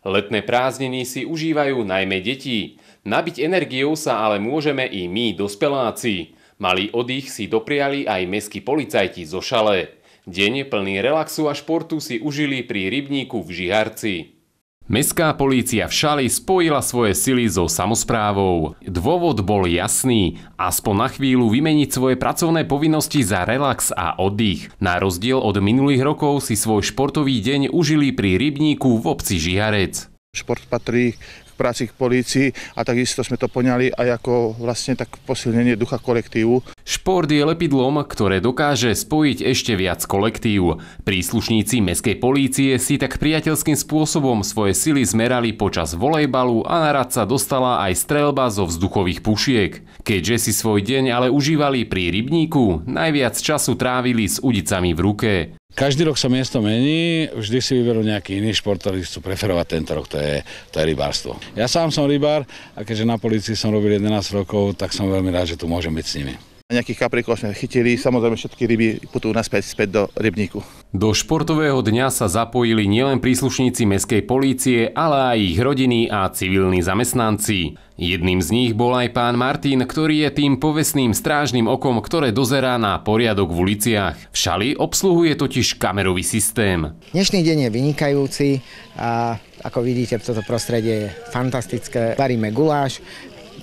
Letné prázdniny si užívajú najmä deti. Nabiť energiou sa ale môžeme i my, dospeláci. Malý oddych si dopriali aj mestskí policajti zo šale. Deň plný relaxu a športu si užili pri rybníku v Žiharci. Mestská polícia v Šali spojila svoje sily so samozprávou. Dôvod bol jasný, aspoň na chvíľu vymeniť svoje pracovné povinnosti za relax a oddych. Na rozdiel od minulých rokov si svoj športový deň užili pri rybníku v obci žiharec. Šport patrí práci k polícii a takisto sme to poňali aj ako vlastne tak posilnenie ducha kolektívu. Šport je lepidlom, ktoré dokáže spojiť ešte viac kolektív. Príslušníci mestskej polície si tak priateľským spôsobom svoje sily zmerali počas volejbalu a na rad sa dostala aj strelba zo vzduchových pušiek. Keďže si svoj deň ale užívali pri rybníku, najviac času trávili s udicami v ruke. Každý rok sa miesto mení, vždy si vyberú nejaký iný šport, ktorý chcú preferovať tento rok, to je, to je rybárstvo. Ja sám som rybár a keďže na policii som robil 11 rokov, tak som veľmi rád, že tu môžem byť s nimi. Nejakých kaprikov sme chytili, samozrejme všetky ryby putujú naspäť späť do rybníku. Do športového dňa sa zapojili nielen príslušníci mestskej polície, ale aj ich rodiny a civilní zamestnanci. Jedným z nich bol aj pán Martin, ktorý je tým povestným strážnym okom, ktoré dozerá na poriadok v uliciach. V šali obsluhuje totiž kamerový systém. Dnešný deň je vynikajúci a ako vidíte, toto prostredie je fantastické. Varíme guláš,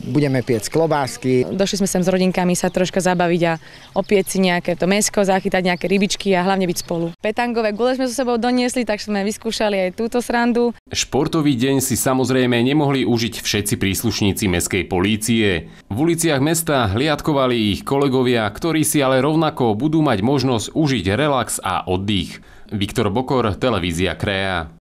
budeme piec klobásky. Došli sme sem s rodinkami sa troška zabaviť a opieť si nejaké to mesko, zachytať nejaké rybičky a hlavne byť spolu. Petangové gule sme so sebou doniesli, tak sme vyskúšali aj túto srandu. Športový deň si samozrejme nemohli užiť všetci príslušníci mestskej polície. V uliciach mesta hliadkovali ich kolegovia, ktorí si ale rovnako budú mať možnosť užiť relax a oddych. Viktor Bokor, televízia Krea.